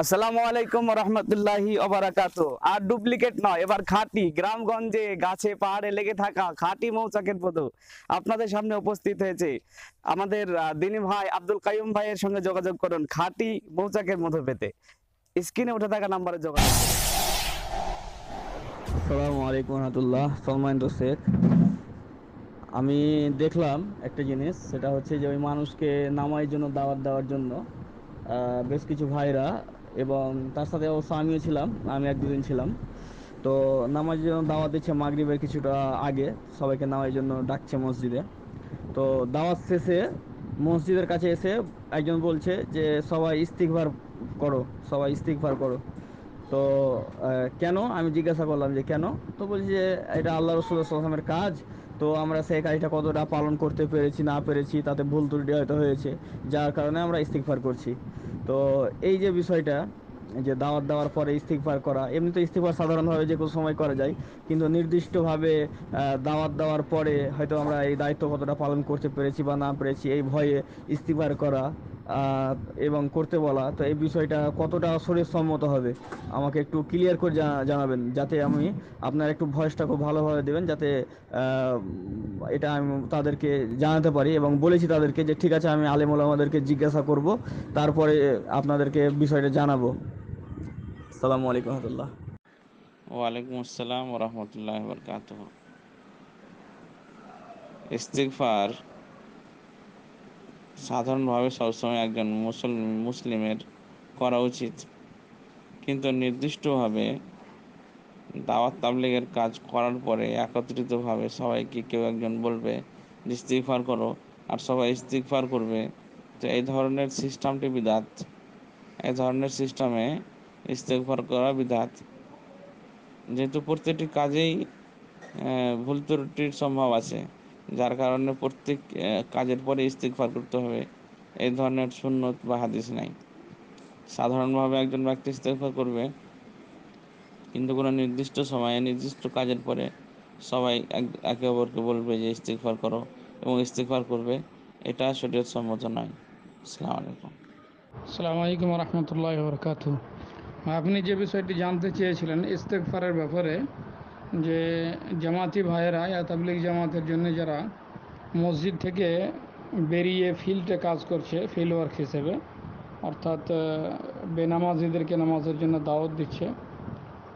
আসসালামু আলাইকুম রহমতুল্লাহি অবরাকাত আর ডুপ্লিকেট নয় এবার খাঁটি গ্রামগঞ্জে গাছে পাহাড়ে লেগে থাকা খাঁটি মৌচাকের পদক আপনাদের সামনে উপস্থিত হয়েছে আমাদের দিনী ভাই আব্দুল কাইম ভাইয়ের সঙ্গে যোগাযোগ করুন খাঁটি মৌচাকের মধু পেতে স্ক্রিনে উঠে থাকা নাম্বারে যোগাযোগ আসসালামু আলাইকুম রহমতুল্লাহ সলমান শেখ আমি দেখলাম একটা জিনিস সেটা হচ্ছে যে ওই মানুষকে নামাই জন্য দাওয়াত দেওয়ার জন্য বেশ কিছু ভাইরা এবং তার সাথে অবশ্য আমিও ছিলাম আমি এক দুদিন ছিলাম তো নামাজের জন্য দাওয়াত দিচ্ছে মাগরিবের কিছুটা আগে সবাইকে নামাজের জন্য ডাকছে মসজিদে তো দাওয়াত শেষে মসজিদের কাছে এসে একজন বলছে যে সবাই ইস্তিকভার করো সবাই ইস্তিকভার করো তো কেন আমি জিজ্ঞাসা করলাম যে কেন তো বলছি যে এটা আল্লাহ রসুলের কাজ তো আমরা সেই কাজটা কতটা পালন করতে পেরেছি না পেরেছি তাতে ভুল ত্রুটি হয়তো হয়েছে যার কারণে আমরা ইস্তিকভার করছি তো এই যে বিষয়টা যে দাওয়াত দেওয়ার পরে ইস্তিকফার করা এমনিতে ইস্তিকফার সাধারণভাবে যে কোনো সময় করা যায় কিন্তু নির্দিষ্টভাবে দাওয়াত দেওয়ার পরে হয়তো আমরা এই দায়িত্ব কতটা পালন করতে পেরেছি বা না পেরেছি এই ভয়ে ইস্তিকফার করা এবং করতে বলা তো এই বিষয়টা কতটা শরীরসম্মত হবে আমাকে একটু ক্লিয়ার করে জানাবেন যাতে আমি আপনার একটু ভয়েসটা খুব ভালোভাবে দেবেন যাতে এটা আমি তাদেরকে জানাতে পারি এবং বলেছি তাদেরকে যে ঠিক আছে আমি আলেমুল আমাদেরকে জিজ্ঞাসা করব তারপরে আপনাদেরকে বিষয়টা জানাবো সালামু আলাইকুম রহমতুল্লাহ ওয়ালাইকুম আসসালাম রহমতুল্লাহ বরকাত সাধারণভাবে সবসময় একজন মুসল মুসলিমের করা উচিত কিন্তু নির্দিষ্টভাবে দাওয়াত তাবলিগের কাজ করার পরে একত্রিতভাবে সবাইকে কেউ একজন বলবে যে ইস্তিকফার করো আর সবাই ইস্তিকফার করবে তো এই ধরনের সিস্টেমটি বিদাত এই ধরনের সিস্টেমে ইস্তিকফার করা বিধাত যেহেতু প্রত্যেকটি কাজেই ভুল ত্রুটির সম্ভব আছে যার কারণে প্রত্যেক কাজের পরে ইস্তিকফার করতে হবে এই ধরনের সুন্নত বা হাদিস নাই সাধারণভাবে একজন ব্যক্তি ইস্তিকফার করবে কিন্তু কোনো নির্দিষ্ট সময়ে নির্দিষ্ট কাজের পরে সবাই একে অপরকে বলবে যে ইস্তিকফার করো এবং ইস্তিকফার করবে এটা শরীয়ত সম্মত নয় আসসালামু আলাইকুম আসসালামু আলাইকুম রহমতুল্লাহ আপনি যে বিষয়টি জানতে চেয়েছিলেন ইস্তেকফারের ব্যাপারে যে জামাতি ভাইয়েরা ইয়া তাবলিক জামাতের জন্য যারা মসজিদ থেকে বেরিয়ে ফিল্ডে কাজ করছে ফিল্ড ওয়ার্ক হিসেবে অর্থাৎ বেনামাজিদেরকে নামাজের জন্য দাওয়াত দিচ্ছে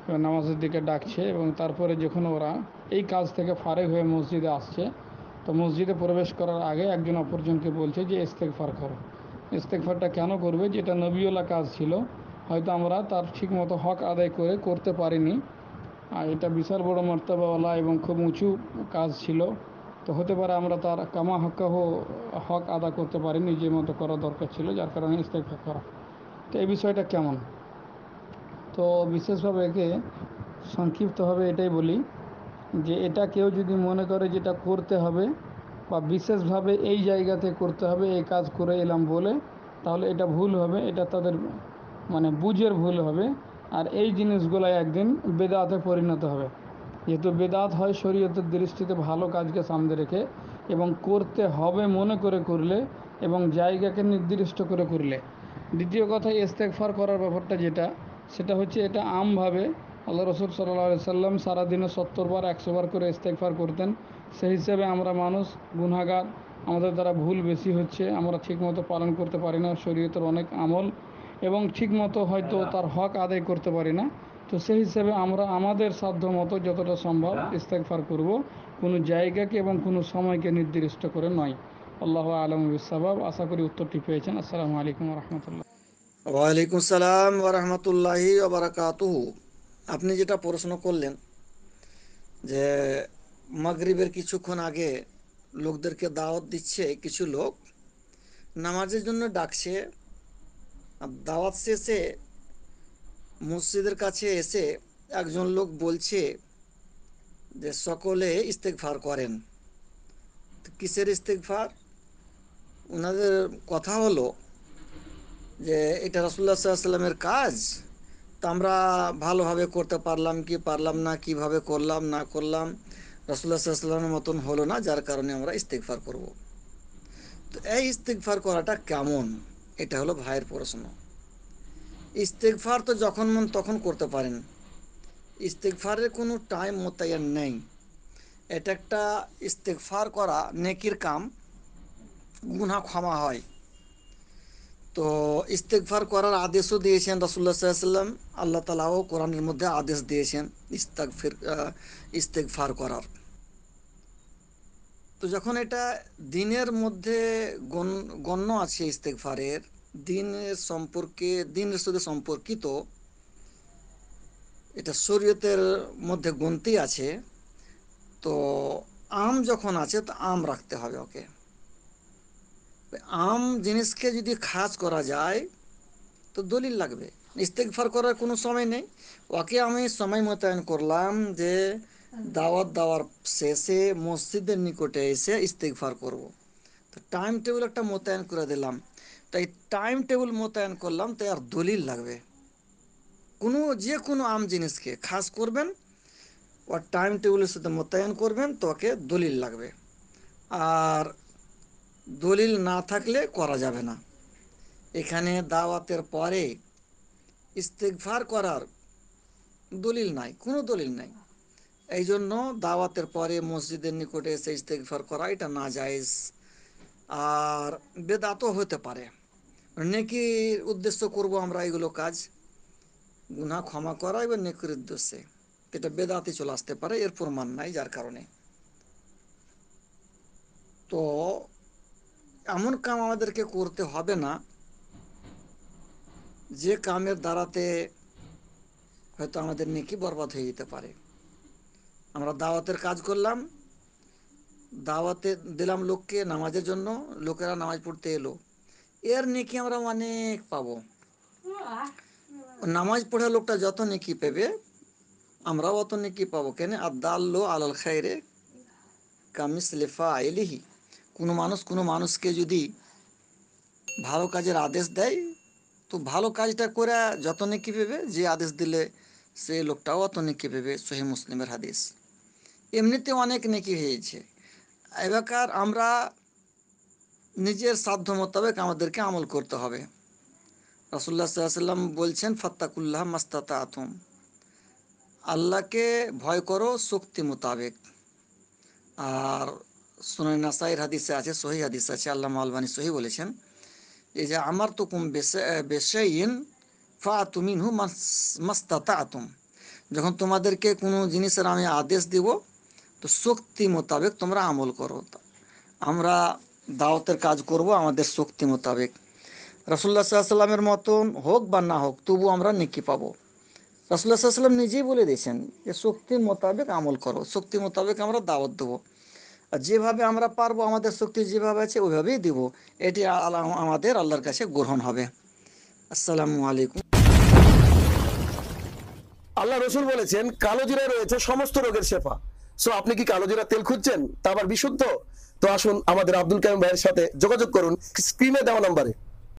এবং নামাজের দিকে ডাকছে এবং তারপরে যখন ওরা এই কাজ থেকে ফারেক হয়ে মসজিদে আসছে তো মসজিদে প্রবেশ করার আগে একজন অপরজনকে বলছে যে ইস্তেকফার করো ইস্তেকফারটা কেন করবে যেটা নবীওলা কাজ ছিল হয়তো আমরা তার ঠিক মতো হক আদায় করে করতে পারিনি আর এটা বিশাল বড় মর্তাবাওয়ালা এবং খুব উঁচু কাজ ছিল তো হতে পারে আমরা তার কামা হকাহ হক আদা করতে পারি নিজের মতো করা দরকার ছিল যার কারণে ইস্তেফা করা তো এই বিষয়টা কেমন তো বিশেষভাবে একে সংক্ষিপ্তভাবে এটাই বলি যে এটা কেউ যদি মনে করে যেটা করতে হবে বা বিশেষভাবে এই জায়গাতে করতে হবে এই কাজ করে এলাম বলে তাহলে এটা ভুল হবে এটা তাদের মানে বুঝের ভুল হবে আর এই জিনিসগুলাই একদিন বেদাতে পরিণত হবে যেহেতু বেদাত হয় শরীয়তের দৃষ্টিতে ভালো কাজকে সামনে রেখে এবং করতে হবে মনে করে করলে এবং জায়গাকে নির্দিষ্ট করে করলে দ্বিতীয় কথা ইস্তেকফার করার ব্যাপারটা যেটা সেটা হচ্ছে এটা আমভাবে আল্লাহ রসুল সাল্লা সাল্লাম সারাদিনে সত্তর বার একশো বার করে ইস্তেকফার করতেন সেই হিসেবে আমরা মানুষ গুনাগার আমাদের দ্বারা ভুল বেশি হচ্ছে আমরা ঠিকমতো পালন করতে পারি না শরীয়তের অনেক আমল এবং ঠিকমতো হয়তো হ্যাঁ। তার হক আদায় করতে পারি না তো সেই হিসেবে আমরা আমাদের সাধ্য মতো যতটা সম্ভব হ্যাঁ। ইস্তেকফার করব কোনো জায়গাকে এবং কোনো সময়কে নির্দিষ্ট করে নয় আল্লাহ আলম সাবাব আশা করি উত্তরটি পেয়েছেন আসসালামু আলাইকুম রহমতুল্লাহ ওয়ালাইকুম সালাম ওরহমতুল্লাহি ওবরাকাতুহু আপনি যেটা প্রশ্ন করলেন যে মাগরিবের কিছুক্ষণ আগে লোকদেরকে দাওয়াত দিচ্ছে কিছু লোক নামাজের জন্য ডাকছে দাওয়াত শেষে মসজিদের কাছে এসে একজন লোক বলছে যে সকলে ইস্তেকফার করেন কিসের ইস্তেকফার ওনাদের কথা হলো যে এটা রসুল্লা সাল্লামের কাজ তা আমরা ভালোভাবে করতে পারলাম কি পারলাম না কিভাবে করলাম না করলাম রসুল্লাহ সাল্লামের মতন হলো না যার কারণে আমরা ইস্তেকফার করব তো এই ইস্তেকফার করাটা কেমন এটা হলো ভাইয়ের প্রশ্ন ইস্তেকফার তো যখন মন তখন করতে পারেন ইস্তেকফারের কোনো টাইম মোতায়েন নেই এটা একটা ইস্তেকফার করা নেকির কাম গুনা ক্ষমা হয় তো ইস্তেকফার করার আদেশও দিয়েছেন রসুল্লা সাল্লাম আল্লাহ তালাও কোরআনের মধ্যে আদেশ দিয়েছেন ইস্তাক ইস্তেকফার করার তো যখন এটা দিনের মধ্যে গণ্য আছে ইস্তেকফারের দিনের সম্পর্কে দিনের সাথে সম্পর্কিত এটা শরীয়তের মধ্যে গণতি আছে তো আম যখন আছে তো আম রাখতে হবে ওকে আম জিনিসকে যদি খাস করা যায় তো দলিল লাগবে ইস্তেকফার করার কোনো সময় নেই ওকে আমি সময় মোতায়েন করলাম যে দাওয়াত দেওয়ার শেষে মসজিদের নিকটে এসে ইস্তেকফার করব। তো টাইম টেবিল একটা মোতায়েন করে দিলাম তাই টাইম টেবিল মোতায়েন করলাম তাই আর দলিল লাগবে কোনো যে কোনো আম জিনিসকে খাস করবেন ওর টাইম টেবিলের সাথে মোতায়েন করবেন তোকে দলিল লাগবে আর দলিল না থাকলে করা যাবে না এখানে দাওয়াতের পরে ইস্তেকফার করার দলিল নাই কোনো দলিল নাই এই জন্য দাওয়াতের পরে মসজিদের নিকটে এসে ইস্তেকফার করা এটা না যায়জ আর বেদাতও হতে পারে নেকি উদ্দেশ্য করব আমরা এগুলো কাজ গুনা ক্ষমা করা এবং নেকির উদ্দেশ্যে এটা বেদাতে চলে আসতে পারে এর প্রমাণ নাই যার কারণে তো এমন কাম আমাদেরকে করতে হবে না যে কামের দ্বারাতে হয়তো আমাদের নেকি বরবাদ হয়ে যেতে পারে আমরা দাওয়াতের কাজ করলাম দাওয়াতে দিলাম লোককে নামাজের জন্য লোকেরা নামাজ পড়তে এলো এর নেকি আমরা অনেক পাবো নামাজ পড়ে লোকটা যত নেকি পেবে আমরা অত নেকি পাবো কেন আর দাল্লো আলাল খায়রে কামিস লেফা আইলিহি কোনো মানুষ কোনো মানুষকে যদি ভালো কাজের আদেশ দেয় তো ভালো কাজটা করে যত নেকি পেবে যে আদেশ দিলে সে লোকটাও অত নেকি পেবে সহি মুসলিমের হাদিস এমনিতে অনেক নেকি হয়েছে এবার আমরা নিজের সাধ্য মোতাবেক আমাদেরকে আমল করতে হবে রসুল্লাহ সাল্লাম বলছেন ফত্তাকুল্লাহ মাস্তাতা আতুম আল্লাহকে ভয় করো শক্তি মোতাবেক আর সুনাই নাসাইর হাদিসে আছে সহি হাদিস আছে আল্লাহ আলবানী সহি বলেছেন এই যে আমার তো কুম ইন ফা তুমিন হু মাস্তাতা আতুম যখন তোমাদেরকে কোনো জিনিসের আমি আদেশ দেবো তো শক্তি মোতাবেক তোমরা আমল করো আমরা দাওয়াতের কাজ করব আমাদের শক্তি মোতাবেক রসুল্লা সাল্লামের মতন হোক বা না হোক তবু আমরা নিকি পাবো রসুল্লা সাল্লাম নিজেই বলে দিয়েছেন যে শক্তির মোতাবেক আমল করো শক্তি মোতাবেক আমরা দাওয়াত দেবো আর যেভাবে আমরা পারবো আমাদের শক্তি যেভাবে আছে ওইভাবেই দেবো এটি আমাদের আল্লাহর কাছে গ্রহণ হবে আসসালামু আলাইকুম আল্লাহ রসুল বলেছেন কালো জিরায় রয়েছে সমস্ত রোগের শেফা সো আপনি কি জিরা তেল খুঁজছেন তা আবার বিশুদ্ধ তো আসুন আমাদের আব্দুল কালাম ভাইয়ের সাথে যোগাযোগ করুন স্ক্রিনে দেওয়া নাম্বারে